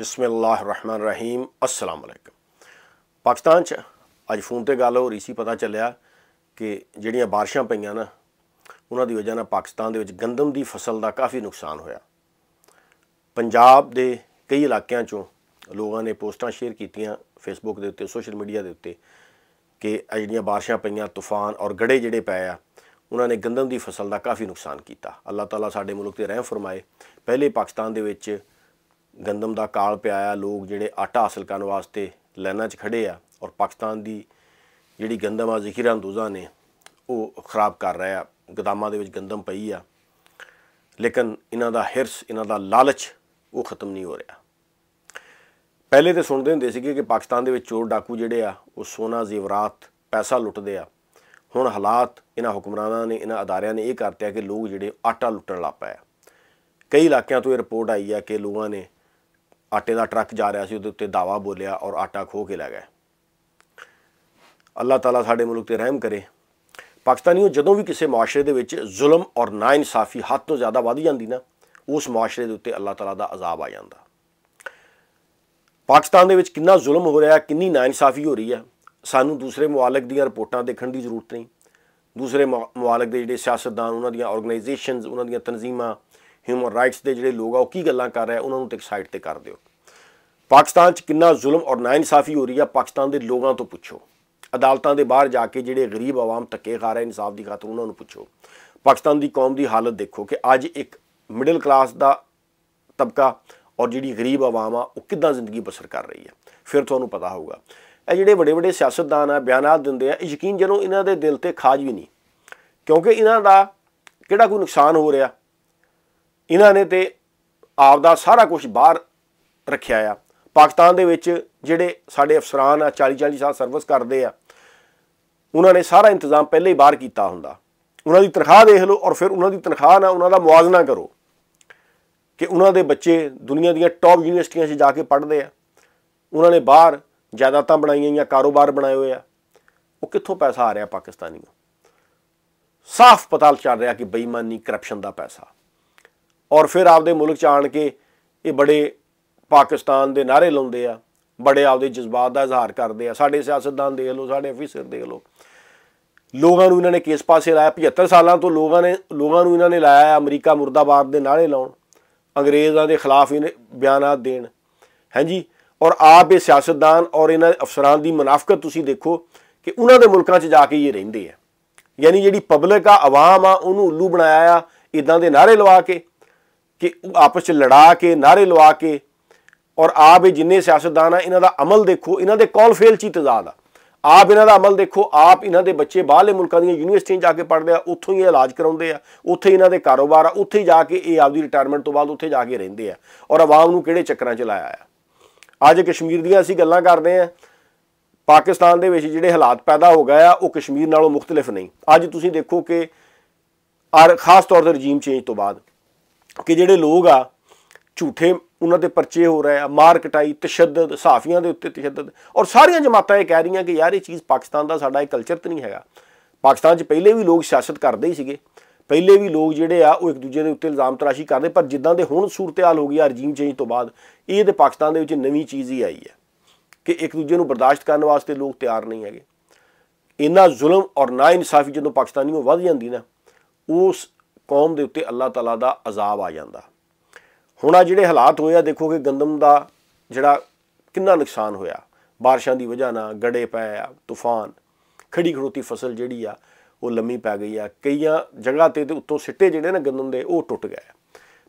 ਬਿਸਮਿਲ੍ਲਾਹਿਰ ਰਹੀਮ ਅਸਲਾਮ ਅਲੈਕਮ ਪਾਕਿਸਤਾਨ 'ਚ ਅੱਜ ਫੋਨ ਤੇ ਗੱਲ ਹੋ ਰਹੀ ਸੀ ਪਤਾ ਚੱਲਿਆ ਕਿ ਜਿਹੜੀਆਂ ਬਾਰਿਸ਼ਾਂ ਪਈਆਂ ਨਾ ਉਹਨਾਂ ਦੀ ਵਜ੍ਹਾ ਨਾਲ ਪਾਕਿਸਤਾਨ ਦੇ ਵਿੱਚ ਗੰਦਮ ਦੀ ਫਸਲ ਦਾ ਕਾਫੀ ਨੁਕਸਾਨ ਹੋਇਆ ਪੰਜਾਬ ਦੇ ਕਈ ਇਲਾਕਿਆਂ 'ਚੋਂ ਲੋਕਾਂ ਨੇ ਪੋਸਟਾਂ ਸ਼ੇਅਰ ਕੀਤੀਆਂ ਫੇਸਬੁੱਕ ਦੇ ਉੱਤੇ ਸੋਸ਼ਲ ਮੀਡੀਆ ਦੇ ਉੱਤੇ ਕਿ ਜਿਹੜੀਆਂ ਬਾਰਿਸ਼ਾਂ ਪਈਆਂ ਤੂਫਾਨ ਔਰ ਗੜੇ ਜਿਹੜੇ ਪਏ ਆ ਉਹਨਾਂ ਨੇ ਗੰਦਮ ਦੀ ਫਸਲ ਦਾ ਕਾਫੀ ਨੁਕਸਾਨ ਕੀਤਾ ਅੱਲਾਹ ਤਾਲਾ ਸਾਡੇ ਮੁਲਕ ਤੇ ਰਹਿਮ ਫਰਮਾਏ ਪਹਿਲੇ ਪਾਕਿਸਤਾਨ ਦੇ ਵਿੱਚ ਗੰਦਮ ਦਾ ਕਾਲ ਪਿਆ ਆ ਲੋਕ ਜਿਹੜੇ ਆਟਾ ਹਾਸਲ ਕਰਨ ਵਾਸਤੇ ਲਾਈਨਾਂ 'ਚ ਖੜੇ ਆ ਔਰ ਪਾਕਿਸਤਾਨ ਦੀ ਜਿਹੜੀ ਗੰਦਮ ਆ ਜ਼ਖੀਰਾ ਅੰਦੋਜ਼ਾਂ ਨੇ ਉਹ ਖਰਾਬ ਕਰ ਆ ਗਦਾਮਾਂ ਦੇ ਵਿੱਚ ਗੰਦਮ ਪਈ ਆ ਲੇਕਿਨ ਇਹਨਾਂ ਦਾ ਹਿਰਸ ਇਹਨਾਂ ਦਾ ਲਾਲਚ ਉਹ ਖਤਮ ਨਹੀਂ ਹੋ ਰਿਹਾ ਪਹਿਲੇ ਤੇ ਸੁਣਦੇ ਹੁੰਦੇ ਸੀਗੇ ਕਿ ਪਾਕਿਸਤਾਨ ਦੇ ਵਿੱਚ ਚੋਰ ਡਾਕੂ ਜਿਹੜੇ ਆ ਉਹ ਸੋਨਾ ਜ਼ੇਵਰਾਤ ਪੈਸਾ ਲੁੱਟਦੇ ਆ ਹੁਣ ਹਾਲਾਤ ਇਹਨਾਂ ਹੁਕਮਰਾਨਾਂ ਨੇ ਇਹਨਾਂ ਅਦਾਰਿਆਂ ਨੇ ਇਹ ਕਰਤਿਆ ਕਿ ਲੋਕ ਜਿਹੜੇ ਆਟਾ ਲੁੱਟਣ ਲੱਗ ਕਈ ਇਲਾਕਿਆਂ ਤੋਂ ਇਹ ਰਿਪੋਰਟ ਆਈ ਆ ਕਿ ਲੋਕਾਂ ਨੇ ਆਟੇ ਦਾ ਟਰੱਕ ਜਾ ਰਿਹਾ ਸੀ ਉਹਦੇ ਉੱਤੇ ਦਾਵਾ ਬੋਲਿਆ ਔਰ ਆਟਾ ਖੋ ਕੇ ਲੱਗਾ ਅੱਲਾਹ ਤਾਲਾ ਸਾਡੇ ਮੁਲਕ ਤੇ ਰਹਿਮ ਕਰੇ ਪਾਕਿਸਤਾਨੀਓ ਜਦੋਂ ਵੀ ਕਿਸੇ ਮਾਸ਼ਰੇ ਦੇ ਵਿੱਚ ਜ਼ੁਲਮ ਔਰ ਨਾਇਨਸਾਫੀ ਹੱਦ ਤੋਂ ਜ਼ਿਆਦਾ ਵੱਧ ਜਾਂਦੀ ਨਾ ਉਸ ਮਾਸ਼ਰੇ ਦੇ ਉੱਤੇ ਅੱਲਾਹ ਤਾਲਾ ਦਾ ਅਜ਼ਾਬ ਆ ਜਾਂਦਾ ਪਾਕਿਸਤਾਨ ਦੇ ਵਿੱਚ ਕਿੰਨਾ ਜ਼ੁਲਮ ਹੋ ਰਿਹਾ ਕਿੰਨੀ ਨਾਇਨਸਾਫੀ ਹੋ ਰਹੀ ਹੈ ਸਾਨੂੰ ਦੂਸਰੇ ਮੁਆਲਕ ਦੀਆਂ ਰਿਪੋਰਟਾਂ ਦੇਖਣ ਦੀ ਜ਼ਰੂਰਤ ਨਹੀਂ ਦੂਸਰੇ ਮੁਆਲਕ ਦੇ ਜਿਹੜੇ ਸਿਆਸਤਦਾਨ ਉਹਨਾਂ ਦੀਆਂ ਆਰਗੇਨਾਈਜੇਸ਼ਨਸ ਉਹਨਾਂ ਦੀਆਂ ਤਨਜ਼ੀਮਾਂ ਹਿਊਮਨ ਰਾਈਟਸ ਦੇ ਜਿਹੜੇ ਲੋਕ ਆ ਉਹ ਕੀ ਗੱਲਾਂ ਕਰ ਰਹੇ ਉਹਨਾਂ ਨੂੰ ਤੇ ਸਾਈਡ ਤੇ ਕਰ ਦਿਓ ਪਾਕਿਸਤਾਨ 'ਚ ਕਿੰਨਾ ਜ਼ੁਲਮ ਔਰ ਨਾਇਨਸਾਫੀ ਹੋ ਰਹੀ ਆ ਪਾਕਿਸਤਾਨ ਦੇ ਲੋਕਾਂ ਤੋਂ ਪੁੱਛੋ ਅਦਾਲਤਾਂ ਦੇ ਬਾਹਰ ਜਾ ਕੇ ਜਿਹੜੇ ਗਰੀਬ ਆਵਾਮ ਤੱਕੇ ਖਾ ਰਹੇ ਇਨਸਾਫ ਦੀ ਖਾਤਰ ਉਹਨਾਂ ਨੂੰ ਪੁੱਛੋ ਪਾਕਿਸਤਾਨ ਦੀ ਕੌਮ ਦੀ ਹਾਲਤ ਦੇਖੋ ਕਿ ਅੱਜ ਇੱਕ ਮਿਡਲ ਕਲਾਸ ਦਾ ਤਬਕਾ ਔਰ ਜਿਹੜੀ ਗਰੀਬ ਆਵਾਮ ਆ ਉਹ ਕਿੱਦਾਂ ਜ਼ਿੰਦਗੀ ਬਸਰ ਕਰ ਰਹੀ ਹੈ ਫਿਰ ਤੁਹਾਨੂੰ ਪਤਾ ਹੋਊਗਾ ਇਹ ਜਿਹੜੇ ਵੱਡੇ ਵੱਡੇ ਸਿਆਸਤਦਾਨ ਆ ਬਿਆਨਾਂ ਦਿੰਦੇ ਆ ਯਕੀਨ ਜਦੋਂ ਇਹਨਾਂ ਦੇ ਦਿਲ ਤੇ ਖਾਜ ਵੀ ਨਹੀਂ ਕਿਉਂਕਿ ਇਹਨਾਂ ਦਾ ਕਿਹੜਾ ਕੋਈ ਨੁਕਸਾਨ ਹੋ ਰਿਹਾ ਇਹਨਾਂ ਨੇ ਤੇ ਆਪ ਦਾ ਸਾਰਾ ਕੁਝ ਬਾਹਰ ਰੱਖਿਆ ਆ ਪਾਕਿਸਤਾਨ ਦੇ ਵਿੱਚ ਜਿਹੜੇ ਸਾਡੇ ਅਫਸਰਾਨ ਆ 40 40 ਸਾਲ ਸਰਵਿਸ ਕਰਦੇ ਆ ਉਹਨਾਂ ਨੇ ਸਾਰਾ ਇੰਤਜ਼ਾਮ ਪਹਿਲੇ ਹੀ ਬਾਹਰ ਕੀਤਾ ਹੁੰਦਾ ਉਹਨਾਂ ਦੀ ਤਨਖਾਹ ਦੇਖ ਲਓ ਔਰ ਫਿਰ ਉਹਨਾਂ ਦੀ ਤਨਖਾਹ ਨਾਲ ਉਹਨਾਂ ਦਾ ਮੁਆਵਜ਼ਨਾ ਕਰੋ ਕਿ ਉਹਨਾਂ ਦੇ ਬੱਚੇ ਦੁਨੀਆ ਦੀਆਂ ਟੌਪ ਯੂਨੀਵਰਸਿਟੀਆਂ 'ਚ ਜਾ ਕੇ ਪੜ੍ਹਦੇ ਆ ਉਹਨਾਂ ਨੇ ਬਾਹਰ ਜਾਇਦਾਦਾਂ ਬਣਾਈਆਂ ਜਾਂ ਕਾਰੋਬਾਰ ਬਣਾਏ ਹੋਏ ਆ ਉਹ ਕਿੱਥੋਂ ਪੈਸਾ ਆ ਰਿਹਾ ਪਾਕਿਸਤਾਨੀਆਂ ਸਾਫ਼ ਪਤਾ ਚੱਲ ਰਿਹਾ ਕਿ ਬੇਈਮਾਨੀ ਕਰਪਸ਼ਨ ਦਾ ਪੈਸਾ ਔਰ ਫਿਰ ਆਪਦੇ ਮੁਲਕ ਚ ਆਣ ਕੇ ਇਹ ਬੜੇ ਪਾਕਿਸਤਾਨ ਦੇ ਨਾਰੇ ਲਾਉਂਦੇ ਆ ਬੜੇ ਆਪਦੇ ਜਜ਼ਬਾਤ ਦਾ ਇਜ਼ਹਾਰ ਕਰਦੇ ਆ ਸਾਡੇ ਸਿਆਸਤਦਾਨ ਦੇਖ ਲਓ ਸਾਡੇ ਅਫੀਸਰ ਦੇਖ ਲਓ ਲੋਕਾਂ ਨੂੰ ਇਹਨਾਂ ਨੇ ਕਿਸ ਪਾਸੇ ਲਾਇਆ 75 ਸਾਲਾਂ ਤੋਂ ਲੋਕਾਂ ਨੇ ਲੋਕਾਂ ਨੂੰ ਇਹਨਾਂ ਨੇ ਲਾਇਆ ਅਮਰੀਕਾ ਮੁਰਦਾਬਾਦ ਦੇ ਨਾਰੇ ਲਾਉਣ ਅੰਗਰੇਜ਼ਾਂ ਦੇ ਖਿਲਾਫ ਇਹਨੇ ਬਿਆਨਾਤ ਦੇਣ ਹਾਂਜੀ ਔਰ ਆਪ ਇਹ ਸਿਆਸਤਦਾਨ ਔਰ ਇਹਨਾਂ ਅਫਸਰਾਂ ਦੀ ਮਨਾਫਕਤ ਤੁਸੀਂ ਦੇਖੋ ਕਿ ਉਹਨਾਂ ਦੇ ਮੁਲਕਾਂ 'ਚ ਜਾ ਕੇ ਇਹ ਰਹਿੰਦੇ ਆ ਯਾਨੀ ਜਿਹੜੀ ਪਬਲਿਕ ਆ ਆਵਾਮ ਆ ਉਹਨੂੰ ਉੱਲੂ ਬਣਾਇਆ ਆ ਇਦਾਂ ਦੇ ਨਾਰੇ ਲਵਾ ਕੇ ਕਿ ਆਪਸ ਵਿੱਚ ਲੜਾ ਕੇ ਨਾਰੇ ਲਵਾ ਕੇ ਔਰ ਆਪ ਇਹ ਜਿੰਨੇ ਸਿਆਸਤਦਾਨ ਆ ਇਹਨਾਂ ਦਾ ਅਮਲ ਦੇਖੋ ਇਹਨਾਂ ਦੇ ਕਾਲ ਫੇਲ ਚ ਤਜ਼ਾਦ ਆ ਆਪ ਇਹਨਾਂ ਦਾ ਅਮਲ ਦੇਖੋ ਆਪ ਇਹਨਾਂ ਦੇ ਬੱਚੇ ਬਾਹਰਲੇ ਮੁਲਕਾਂ ਦੀਆਂ ਯੂਨੀਵਰਸਿਟੀਆਂ ਜਾ ਕੇ ਪੜ੍ਹਦੇ ਆ ਉੱਥੋਂ ਹੀ ਇਲਾਜ ਕਰਾਉਂਦੇ ਆ ਉੱਥੇ ਇਹਨਾਂ ਦੇ ਕਾਰੋਬਾਰ ਆ ਉੱਥੇ ਜਾ ਕੇ ਇਹ ਆਪਦੀ ਰਿਟਾਇਰਮੈਂਟ ਤੋਂ ਬਾਅਦ ਉੱਥੇ ਜਾ ਕੇ ਰਹਿੰਦੇ ਆ ਔਰ ਆਵਾਮ ਨੂੰ ਕਿਹੜੇ ਚੱਕਰਾਂ 'ਚ ਲਾਇਆ ਆ ਅੱਜ ਕਸ਼ਮੀਰ ਦੀਆਂ ਅਸੀਂ ਗੱਲਾਂ ਕਰਦੇ ਆ ਪਾਕਿਸਤਾਨ ਦੇ ਵਿੱਚ ਜਿਹੜੇ ਹਾਲਾਤ ਪੈਦਾ ਹੋ ਗਏ ਆ ਉਹ ਕਸ਼ਮੀਰ ਨਾਲੋਂ ਮੁxtਲਫ ਨਹੀਂ ਅੱਜ ਤੁਸੀਂ ਦੇਖੋ ਕਿ ਔਰ ਖਾਸ ਤੌਰ ਤੇ ਰਜੀਮ ਚੇਂਜ ਤੋਂ ਬਾਅਦ ਕਿ ਜਿਹੜੇ ਲੋਕ ਆ ਝੂਠੇ ਉਹਨਾਂ ਤੇ ਪਰਚੇ ਹੋ ਰਹੇ ਆ ਮਾਰ ਕਟਾਈ ਤਸ਼ੱਦਦ ਸਾਫੀਆਂ ਦੇ ਉੱਤੇ ਤਸ਼ੱਦਦ ਔਰ ਸਾਰੀਆਂ ਜਮਾਤਾਂ ਇਹ ਕਹਿ ਰਹੀਆਂ ਕਿ ਯਾਰ ਇਹ ਚੀਜ਼ ਪਾਕਿਸਤਾਨ ਦਾ ਸਾਡਾ ਇਹ ਕਲਚਰ ਤੇ ਨਹੀਂ ਹੈਗਾ ਪਾਕਿਸਤਾਨ 'ਚ ਪਹਿਲੇ ਵੀ ਲੋਕ ਸਿਆਸਤ ਕਰਦੇ ਹੀ ਸੀਗੇ ਪਹਿਲੇ ਵੀ ਲੋਕ ਜਿਹੜੇ ਆ ਉਹ ਇੱਕ ਦੂਜੇ ਦੇ ਉੱਤੇ ਇਲਜ਼ਾਮ ਤਰਾਸ਼ੀ ਕਰਦੇ ਪਰ ਜਿੱਦਾਂ ਦੇ ਹੁਣ ਸੂਰਤਿਆਲ ਹੋ ਗਈ ਆ ਰਜੀਮ ਚੇਂਜ ਤੋਂ ਬਾਅਦ ਇਹ ਤੇ ਪਾਕਿਸਤਾਨ ਦੇ ਵਿੱਚ ਨਵੀਂ ਚੀਜ਼ ਹੀ ਆਈ ਹੈ ਕਿ ਇੱਕ ਦੂਜੇ ਨੂੰ ਬਰਦਾਸ਼ਤ ਕਰਨ ਵਾਸਤੇ ਲੋਕ ਤਿਆਰ ਨਹੀਂ ਹੈਗੇ ਇੰਨਾ ਜ਼ੁਲਮ ਔਰ ਨਾ ਇਨਸਾਫੀ ਜਦੋਂ ਪਾਕਿਸਤਾਨੀਆਂ ਵੱਧ ਜਾਂਦੀ ਨਾ ਉਸ ਕੌਮ ਦੇ ਉੱਤੇ ਅੱਲਾਹ ਤਾਲਾ ਦਾ ਅਜ਼ਾਬ ਆ ਜਾਂਦਾ ਹੁਣ ਆ ਜਿਹੜੇ ਹਾਲਾਤ ਹੋਇਆ ਕਿ ਗੰਦਮ ਦਾ ਜਿਹੜਾ ਕਿੰਨਾ ਨੁਕਸਾਨ ਹੋਇਆ ਬਾਰਿਸ਼ਾਂ ਦੀ ਵਜ੍ਹਾ ਨਾਲ ਗੜੇ ਪਏ ਆ ਤੂਫਾਨ ਖੜੀ ਖੜੋਤੀ ਫਸਲ ਜਿਹੜੀ ਆ ਉਹ ਲੰਮੀ ਪੈ ਗਈ ਆ ਕਈਆਂ ਜਗ੍ਹਾ ਤੇ ਤੇ ਉੱਤੋਂ ਸਿੱਟੇ ਜਿਹੜੇ ਨੇ ਗੰਦਮ ਦੇ ਉਹ ਟੁੱਟ ਗਏ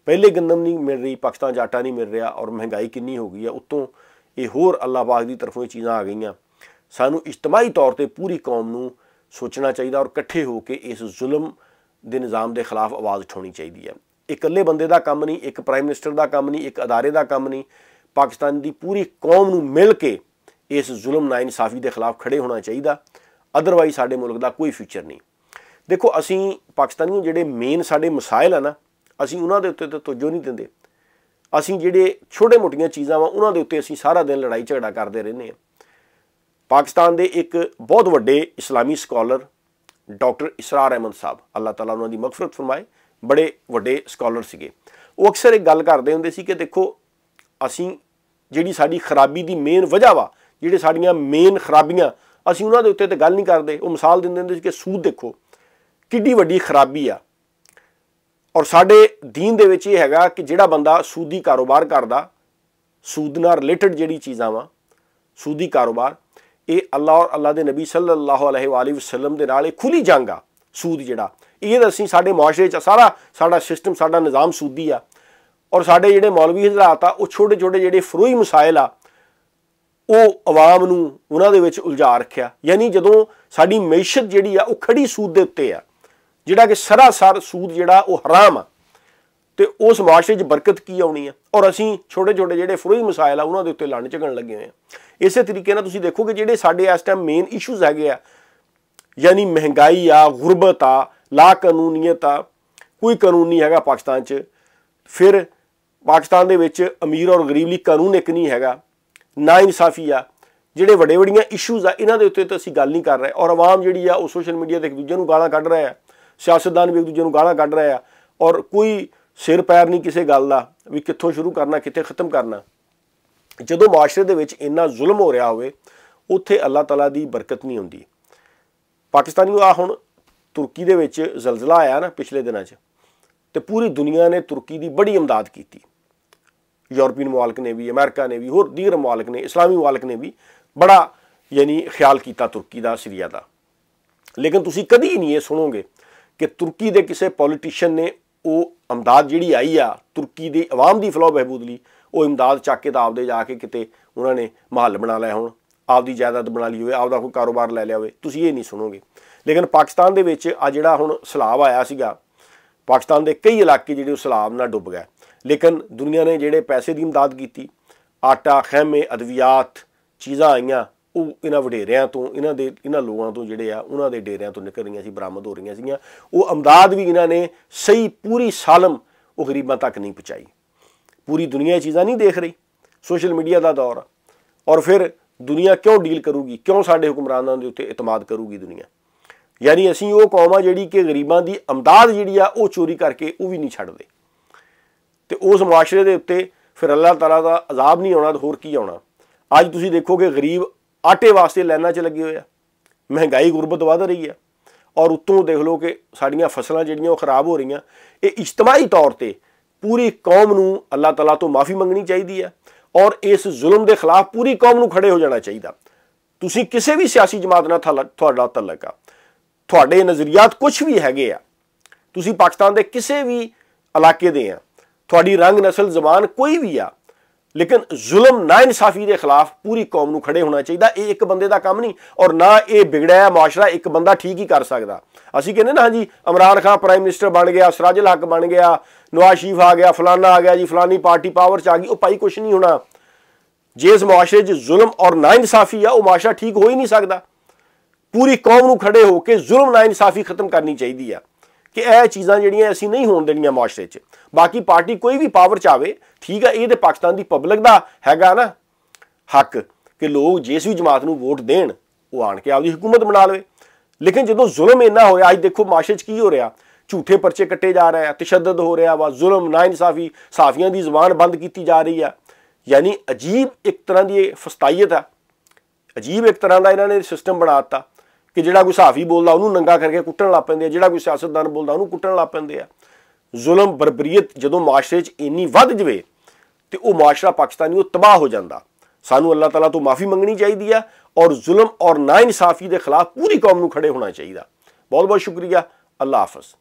ਪਹਿਲੇ ਗੰਦਮ ਨਹੀਂ ਮਿਲ ਰਹੀ ਪਾਕਿਸਤਾਨ ਜਾਟਾ ਨਹੀਂ ਮਿਲ ਰਿਹਾ ਔਰ ਮਹਿੰਗਾਈ ਕਿੰਨੀ ਹੋ ਗਈ ਆ ਉੱਤੋਂ ਇਹ ਹੋਰ ਅੱਲਾਹ ਬਾਗ ਦੀ ਤਰਫੋਂ ਇਹ ਚੀਜ਼ਾਂ ਆ ਗਈਆਂ ਸਾਨੂੰ ਇਜਤਮਾਈ ਤੌਰ ਤੇ ਪੂਰੀ ਕੌਮ ਨੂੰ ਸੋਚਣਾ ਚਾਹੀਦਾ ਔਰ ਇਕੱਠੇ ਹੋ ਕੇ ਇਸ ਜ਼ੁਲਮ ਦੇ ਨਿਜ਼ਾਮ ਦੇ ਖਿਲਾਫ ਆਵਾਜ਼ ਉਠਾਉਣੀ ਚਾਹੀਦੀ ਹੈ ਇਕੱਲੇ ਬੰਦੇ ਦਾ ਕੰਮ ਨਹੀਂ ਇੱਕ ਪ੍ਰਾਈਮ ਮਿਨਿਸਟਰ ਦਾ ਕੰਮ ਨਹੀਂ ਇੱਕ ਅਦਾਰੇ ਦਾ ਕੰਮ ਨਹੀਂ ਪਾਕਿਸਤਾਨ ਦੀ ਪੂਰੀ ਕੌਮ ਨੂੰ ਮਿਲ ਕੇ ਇਸ ਜ਼ੁਲਮ ਨਾਇਨਸਾਫੀ ਦੇ ਖਿਲਾਫ ਖੜੇ ਹੋਣਾ ਚਾਹੀਦਾ ਅਦਰਵਾਈਜ਼ ਸਾਡੇ ਮੁਲਕ ਦਾ ਕੋਈ ਫਿਊਚਰ ਨਹੀਂ ਦੇਖੋ ਅਸੀਂ ਪਾਕਿਸਤਾਨੀ ਜਿਹੜੇ ਮੇਨ ਸਾਡੇ ਮਸਾਇਲ ਆ ਨਾ ਅਸੀਂ ਉਹਨਾਂ ਦੇ ਉੱਤੇ ਤਾਂ ਤਵੱਜੋ ਨਹੀਂ ਦਿੰਦੇ ਅਸੀਂ ਜਿਹੜੇ ਛੋਟੇ-ਮੋਟੀਆਂ ਚੀਜ਼ਾਂ ਵਾ ਉਹਨਾਂ ਦੇ ਉੱਤੇ ਅਸੀਂ ਸਾਰਾ ਦਿਨ ਲੜਾਈ ਝਗੜਾ ਕਰਦੇ ਰਹਿੰਦੇ ਆ ਪਾਕਿਸਤਾਨ ਦੇ ਇੱਕ ਬਹੁਤ ਵੱਡੇ ਇਸਲਾਮੀ ਸਕਾਲਰ ਡਾਕਟਰ ਇਸਰਾਰ ਅਹਿਮਦ ਸਾਹਿਬ ਅੱਲਾਹ ਤਾਲਾ ਉਹਨਾਂ ਦੀ ਮਗਫਰਤ ਫਰਮਾਏ ਬੜੇ ਵੱਡੇ ਸਕਾਲਰ ਸੀਗੇ ਉਹ ਅਕਸਰ ਇੱਕ ਗੱਲ ਕਰਦੇ ਹੁੰਦੇ ਸੀ ਕਿ ਦੇਖੋ ਅਸੀਂ ਜਿਹੜੀ ਸਾਡੀ ਖਰਾਬੀ ਦੀ ਮੇਨ ਵਜ੍ਹਾ ਵਾ ਜਿਹੜੇ ਸਾਡੀਆਂ ਮੇਨ ਖਰਾਬੀਆਂ ਅਸੀਂ ਉਹਨਾਂ ਦੇ ਉੱਤੇ ਤੇ ਗੱਲ ਨਹੀਂ ਕਰਦੇ ਉਹ ਮਿਸਾਲ ਦਿੰਦੇ ਹੁੰਦੇ ਸੀ ਕਿ ਸੂਦ ਦੇਖੋ ਕਿੱਡੀ ਵੱਡੀ ਖਰਾਬੀ ਆ ਔਰ ਸਾਡੇ دین ਦੇ ਵਿੱਚ ਇਹ ਹੈਗਾ ਕਿ ਜਿਹੜਾ ਬੰਦਾ ਸੂਦੀ ਕਾਰੋਬਾਰ ਕਰਦਾ ਸੂਦ ਨਾਲ ਰਿਲੇਟਡ ਜਿਹੜੀ ਚੀਜ਼ਾਂ ਵਾ ਸੂਦੀ ਕਾਰੋਬਾਰ ਇਹ ਅੱਲਾਹ ਔਰ ਅੱਲਾਹ ਦੇ ਨਬੀ ਸੱਲੱਲਾਹੁ ਅਲੈਹਿ ਵਾਲੀ ਵਸੱਲਮ ਦੇ ਨਾਲ ਇਹ ਖੁੱਲੀ ਜੰਗ ਆ ਸੂਦ ਜਿਹੜਾ ਇਹ ਅਸੀਂ ਸਾਡੇ ਮਾਸ਼ਰੇ 'ਚ ਸਾਰਾ ਸਾਡਾ ਸਿਸਟਮ ਸਾਡਾ ਨਿਜ਼ਾਮ ਸੂਦੀ ਆ ਔਰ ਸਾਡੇ ਜਿਹੜੇ ਮੌਲਵੀ ਹਜ਼ਰਤ ਆ ਉਹ ਛੋਟੇ ਛੋਟੇ ਜਿਹੜੇ ਫਰੂਈ ਮਸਾਇਲ ਆ ਉਹ ਆਵਾਮ ਨੂੰ ਉਹਨਾਂ ਦੇ ਵਿੱਚ ਉਲਝਾ ਰੱਖਿਆ ਯਾਨੀ ਜਦੋਂ ਸਾਡੀ ਮੈਸ਼ਤ ਜਿਹੜੀ ਆ ਉਹ ਖੜੀ ਸੂਦ ਦੇ ਉੱਤੇ ਆ ਜਿਹੜਾ ਕਿ ਸਰਾਸਰ ਸੂਦ ਜਿਹੜਾ ਉਹ ਹਰਾਮ ਆ ਤੇ ਉਹ ਸਮਾਜ ਵਿੱਚ ਬਰਕਤ ਕੀ ਆਉਣੀ ਹੈ ਔਰ ਅਸੀਂ ਛੋਟੇ ਛੋਟੇ ਜਿਹੜੇ ਫਰੋਈ ਮਸਾਇਲ ਆ ਉਹਨਾਂ ਦੇ ਉੱਤੇ ਲੜਨ ਝਗਣ ਲੱਗੇ ਹੋਏ ਆ ਇਸੇ ਤਰੀਕੇ ਨਾਲ ਤੁਸੀਂ ਦੇਖੋਗੇ ਜਿਹੜੇ ਸਾਡੇ ਇਸ ਟਾਈਮ ਮੇਨ ਇਸ਼ੂਜ਼ ਹੈਗੇ ਆ ਯਾਨੀ ਮਹਿੰਗਾਈ ਆ ਗੁਰਬਤ ਆ ਲਾ ਕਾਨੂੰਨੀਅਤ ਆ ਕੋਈ ਕਾਨੂੰਨ ਨਹੀਂ ਹੈਗਾ ਪਾਕਿਸਤਾਨ 'ਚ ਫਿਰ ਪਾਕਿਸਤਾਨ ਦੇ ਵਿੱਚ ਅਮੀਰ ਔਰ ਗਰੀਬ ਲਈ ਕਾਨੂੰਨ ਇੱਕ ਨਹੀਂ ਹੈਗਾ ਨਾ ਇਨਸਾਫੀ ਆ ਜਿਹੜੇ ਵੱਡੇ ਵੱਡੀਆਂ ਇਸ਼ੂਜ਼ ਆ ਇਹਨਾਂ ਦੇ ਉੱਤੇ ਤਾਂ ਅਸੀਂ ਗੱਲ ਨਹੀਂ ਕਰ ਰਹੇ ਔਰ ਆਵਾਮ ਜਿਹੜੀ ਆ ਉਹ ਸੋਸ਼ਲ ਮੀਡੀਆ ਤੇ ਇੱਕ ਦੂਜੇ ਨੂੰ ਗਾਲਾਂ ਕੱਢ ਰਿਹਾ ਆ ਸਿਆਸਤਦਾਨ ਵੀ ਇੱਕ ਦੂਜੇ ਨੂੰ ਗਾਲਾਂ ਕੱਢ ਰਿਹਾ ਆ ਔਰ ਕੋਈ ਸਿਰ ਪੈਰ ਨਹੀਂ ਕਿਸੇ ਗੱਲ ਦਾ ਵੀ ਕਿੱਥੋਂ ਸ਼ੁਰੂ ਕਰਨਾ ਕਿੱਥੇ ਖਤਮ ਕਰਨਾ ਜਦੋਂ ਮਾਸ਼ਰੇ ਦੇ ਵਿੱਚ ਇੰਨਾ ਜ਼ੁਲਮ ਹੋ ਰਿਹਾ ਹੋਵੇ ਉੱਥੇ ਅੱਲਾਹ ਤਾਲਾ ਦੀ ਬਰਕਤ ਨਹੀਂ ਹੁੰਦੀ ਪਾਕਿਸਤਾਨੀ ਆ ਹੁਣ ਤੁਰਕੀ ਦੇ ਵਿੱਚ ਜ਼ਲਜ਼ਲਾ ਆਇਆ ਨਾ ਪਿਛਲੇ ਦਿਨਾਂ 'ਚ ਤੇ ਪੂਰੀ ਦੁਨੀਆ ਨੇ ਤੁਰਕੀ ਦੀ ਬੜੀ امداد ਕੀਤੀ ਯੂਰਪੀਅਨ ਮਾਲਕ ਨੇ ਵੀ ਅਮਰੀਕਾ ਨੇ ਵੀ ਹੋਰ ਦੀਰ ਮਾਲਕ ਨੇ ਇਸਲਾਮੀ ਮਾਲਕ ਨੇ ਵੀ ਬੜਾ ਯਾਨੀ ਖਿਆਲ ਕੀਤਾ ਤੁਰਕੀ ਦਾ ਸਰੀਆ ਦਾ ਲੇਕਿਨ ਤੁਸੀਂ ਕਦੀ ਨਹੀਂ ਇਹ ਸੁਣੋਗੇ ਕਿ ਤੁਰਕੀ ਦੇ ਕਿਸੇ ਪੋਲੀਟੀਸ਼ੀਅਨ ਨੇ ਉਹ ਅਮਦਾਦ ਜਿਹੜੀ ਆਈ ਆ ਤੁਰਕੀ ਦੇ ਆਵਾਮ ਦੀ ਫਲੋ ਬਹਿਬੂਦ ਲਈ ਉਹ ਇਮਦਾਦ ਚੱਕ ਕੇ ਤਾਂ ਆਪਦੇ ਜਾ ਕੇ ਕਿਤੇ ਉਹਨਾਂ ਨੇ ਮਹੱਲ ਬਣਾ ਲਿਆ ਹੁਣ ਆਪਦੀ ਜਾਇਦਾਦ ਬਣਾ ਲਈ ਹੋਵੇ ਆਪਦਾ ਕੋਈ ਕਾਰੋਬਾਰ ਲੈ ਲਿਆ ਹੋਵੇ ਤੁਸੀਂ ਇਹ ਨਹੀਂ ਸੁਣੋਗੇ ਲੇਕਿਨ ਪਾਕਿਸਤਾਨ ਦੇ ਵਿੱਚ ਆ ਜਿਹੜਾ ਹੁਣ ਸਲਾਬ ਆਇਆ ਸੀਗਾ ਪਾਕਿਸਤਾਨ ਦੇ ਕਈ ਇਲਾਕੇ ਜਿਹੜੇ ਉਹ ਸਲਾਬ ਨਾਲ ਡੁੱਬ ਗਏ ਲੇਕਿਨ ਦੁਨੀਆ ਨੇ ਜਿਹੜੇ ਪੈਸੇ ਦੀ ਇਮਦਾਦ ਕੀਤੀ ਆਟਾ ਖੈਮੇ ਅਦਵਿਆਤ ਚੀਜ਼ਾਂ ਆਈਆਂ ਉਹ ਇਹਨਾਂ ਵਡੇਰਿਆਂ ਤੋਂ ਇਹਨਾਂ ਦੇ ਇਹਨਾਂ ਲੋਕਾਂ ਤੋਂ ਜਿਹੜੇ ਆ ਉਹਨਾਂ ਦੇ ਡੇਰਿਆਂ ਤੋਂ ਨਿਕਲ ਰਹੀਆਂ ਸੀ ਬਰਾਮਦ ਹੋ ਰਹੀਆਂ ਸੀਗੀਆਂ ਉਹ ਅਮਦਾਦ ਵੀ ਇਹਨਾਂ ਨੇ ਸਹੀ ਪੂਰੀ ਸਾਲਮ ਉਹ ਗਰੀਬਾਂ ਤੱਕ ਨਹੀਂ ਪਹੁੰਚਾਈ ਪੂਰੀ ਦੁਨੀਆ ਇਹ ਚੀਜ਼ਾਂ ਨਹੀਂ ਦੇਖ ਰਹੀ ਸੋਸ਼ਲ ਮੀਡੀਆ ਦਾ ਦੌਰ ਆ ਔਰ ਫਿਰ ਦੁਨੀਆ ਕਿਉਂ ਡੀਲ ਕਰੂਗੀ ਕਿਉਂ ਸਾਡੇ ਹੁਕਮਰਾਨਾਂ ਦੇ ਉੱਤੇ ਇਤਮਾਦ ਕਰੂਗੀ ਦੁਨੀਆ ਯਾਨੀ ਅਸੀਂ ਉਹ ਕੌਮ ਆ ਜਿਹੜੀ ਕਿ ਗਰੀਬਾਂ ਦੀ ਅਮਦਾਦ ਜਿਹੜੀ ਆ ਉਹ ਚੋਰੀ ਕਰਕੇ ਉਹ ਵੀ ਨਹੀਂ ਛੱਡਦੇ ਤੇ ਉਸ ਮਾਸ਼ਰੇ ਦੇ ਉੱਤੇ ਫਿਰ ਅੱਲਾਹ ਤਾਲਾ ਦਾ ਅਜ਼ਾਬ ਨਹੀਂ ਆਉਣਾ ਤਾਂ ਹੋਰ ਕੀ ਆਉਣਾ ਅੱਜ ਤੁਸੀਂ ਦੇਖੋਗੇ ਗਰੀਬ ਆਟੇ ਵਾਸਤੇ ਲੈਣਾ 'ਚ ਲੱਗੇ ਹੋਇਆ ਮਹਿੰਗਾਈ ਗੁਰਬਤ ਵਧ ਰਹੀ ਆ ਔਰ ਉਤੋਂ ਦੇਖ ਲਓ ਕਿ ਸਾਡੀਆਂ ਫਸਲਾਂ ਜਿਹੜੀਆਂ ਉਹ ਖਰਾਬ ਹੋ ਰਹੀਆਂ ਇਹ ਇਜਤਮਾਈ ਤੌਰ ਤੇ ਪੂਰੀ ਕੌਮ ਨੂੰ ਅੱਲਾਹ ਤਾਲਾ ਤੋਂ ਮਾਫੀ ਮੰਗਣੀ ਚਾਹੀਦੀ ਹੈ ਔਰ ਇਸ ਜ਼ੁਲਮ ਦੇ ਖਿਲਾਫ ਪੂਰੀ ਕੌਮ ਨੂੰ ਖੜੇ ਹੋ ਜਾਣਾ ਚਾਹੀਦਾ ਤੁਸੀਂ ਕਿਸੇ ਵੀ ਸਿਆਸੀ ਜਮਾਤ ਨਾਲ ਤੁਹਾਡਾ ਤਲਕ ਆ ਤੁਹਾਡੇ ਨਜ਼ਰੀਆਤ ਕੁਝ ਵੀ ਹੈਗੇ ਆ ਤੁਸੀਂ ਪਾਕਿਸਤਾਨ ਦੇ ਕਿਸੇ ਵੀ ਇਲਾਕੇ ਦੇ ਆ ਤੁਹਾਡੀ ਰੰਗ ਨਸਲ ਜ਼ਬਾਨ ਕੋਈ ਵੀ ਆ ਲੇਕਿਨ ਜ਼ੁਲਮ ਨਾ ਇਨਸਾਫੀ ਦੇ ਖਿਲਾਫ ਪੂਰੀ ਕੌਮ ਨੂੰ ਖੜੇ ਹੋਣਾ ਚਾਹੀਦਾ ਇਹ ਇੱਕ ਬੰਦੇ ਦਾ ਕੰਮ ਨਹੀਂ ਔਰ ਨਾ ਇਹ ਵਿਗੜਿਆ ਮਾਸ਼ਰਾ ਇੱਕ ਬੰਦਾ ਠੀਕ ਹੀ ਕਰ ਸਕਦਾ ਅਸੀਂ ਕਹਿੰਦੇ ਨਾ ਹਾਂਜੀ ਇਮਰਾਨ ਖਾਨ ਪ੍ਰਾਈਮ ਮਿਨਿਸਟਰ ਬਣ ਗਿਆ ਸਰਾਜਲ ਹੱਕ ਬਣ ਗਿਆ ਨਵਾਜ਼ ਸ਼ਰੀਫ ਆ ਗਿਆ ਫਲਾਨਾ ਆ ਗਿਆ ਜੀ ਫਲਾਨੀ ਪਾਰਟੀ ਪਾਵਰ ਚ ਆ ਗਈ ਉਹ ਭਾਈ ਕੁਝ ਨਹੀਂ ਹੋਣਾ ਜੇ ਇਸ ਮਾਸ਼ਰੇ 'ਚ ਜ਼ੁਲਮ ਔਰ ਨਾ ਇਨਸਾਫੀ ਆ ਉਹ ਮਾਸ਼ਰਾ ਠੀਕ ਹੋ ਹੀ ਨਹੀਂ ਸਕਦਾ ਪੂਰੀ ਕੌਮ ਨੂੰ ਖੜੇ ਹੋ ਕੇ ਜ਼ੁਲਮ ਨਾ ਇਨਸਾਫੀ ਖਤਮ ਕਰਨੀ ਚਾਹੀਦੀ ਆ ਕਿ ਇਹ ਚੀਜ਼ਾਂ ਜਿਹੜੀਆਂ ਅਸੀਂ ਨਹੀਂ ਹੋਣ ਦੇਣੀਆਂ ਮਾਸ਼ਰੇ 'ਚ ਬਾਕੀ ਪਾਰਟੀ ਕੋਈ ਵੀ ਪਾਵਰ ਚ ਆਵੇ ਠੀਕ ਹੈ ਇਹ ਤੇ ਪਾਕਿਸਤਾਨ ਦੀ ਪਬਲਿਕ ਦਾ ਹੈਗਾ ਨਾ ਹੱਕ ਕਿ ਲੋਕ ਜਿਸ ਵੀ ਜਮਾਤ ਨੂੰ ਵੋਟ ਦੇਣ ਉਹ ਆਣ ਕੇ ਆਪਦੀ ਹਕੂਮਤ ਬਣਾ ਲਵੇ ਲੇਕਿਨ ਜਦੋਂ ਜ਼ੁਲਮ ਇੰਨਾ ਹੋਇਆ ਅੱਜ ਦੇਖੋ ਮਾਸ਼ਰੇ 'ਚ ਕੀ ਹੋ ਰਿਹਾ ਝੂਠੇ ਪਰਚੇ ਕੱਟੇ ਜਾ ਰਹੇ ਆ ਤਸ਼ੱਦਦ ਹੋ ਰਿਹਾ ਵਾ ਜ਼ੁਲਮ ਨਾ ਇਨਸਾਫੀ ਸਾਫੀਆਂ ਦੀ ਜ਼ੁਬਾਨ ਬੰਦ ਕੀਤੀ ਜਾ ਰਹੀ ਆ ਯਾਨੀ ਅਜੀਬ ਇੱਕ ਤਰ੍ਹਾਂ ਦੀ ਇਹ ਆ ਅਜੀਬ ਇੱਕ ਤਰ੍ਹਾਂ ਦਾ ਇਹਨਾਂ ਨੇ ਸਿਸਟਮ ਬਣਾ ਦਿੱਤਾ ਕਿ ਜਿਹੜਾ ਕੋਈ ਸਾਫੀ ਬੋਲਦਾ ਉਹਨੂੰ ਨੰਗਾ ਕਰਕੇ ਕੁੱਟਣ ਲੱਗ ਪੈਂਦੇ ਆ ਜਿਹੜਾ ਕੋਈ ਸਿਆਸਤਦਾਨ ਬੋਲਦਾ ਉਹਨੂੰ ਕੁੱਟਣ ਲੱਗ ਪੈਂਦੇ ਆ ਜ਼ੁਲਮ ਬਰਬਰੀਅਤ ਜਦੋਂ ਮਾਸ਼ਰੇ 'ਚ ਇੰਨੀ ਵੱਧ ਜਵੇ ਤੇ ਉਹ ਮਾਸ਼ਰਾ ਪਾਕਿਸਤਾਨੀ ਉਹ ਤਬਾਹ ਹੋ ਜਾਂਦਾ ਸਾਨੂੰ ਅੱਲਾਹ ਤਾਲਾ ਤੋਂ ਮਾਫੀ ਮੰਗਣੀ ਚਾਹੀਦੀ ਆ ਔਰ ਜ਼ੁਲਮ ਔਰ ਨਾ ਇਨਸਾਫੀ ਦੇ ਖਿਲਾਫ ਪੂਰੀ ਕੌਮ ਨੂੰ ਖੜੇ ਹੋਣਾ ਚਾਹੀਦਾ ਬਹੁਤ ਬਹੁਤ ਸ਼ੁਕਰੀਆ ਅੱਲਾਹ ਹਾਫਿਜ਼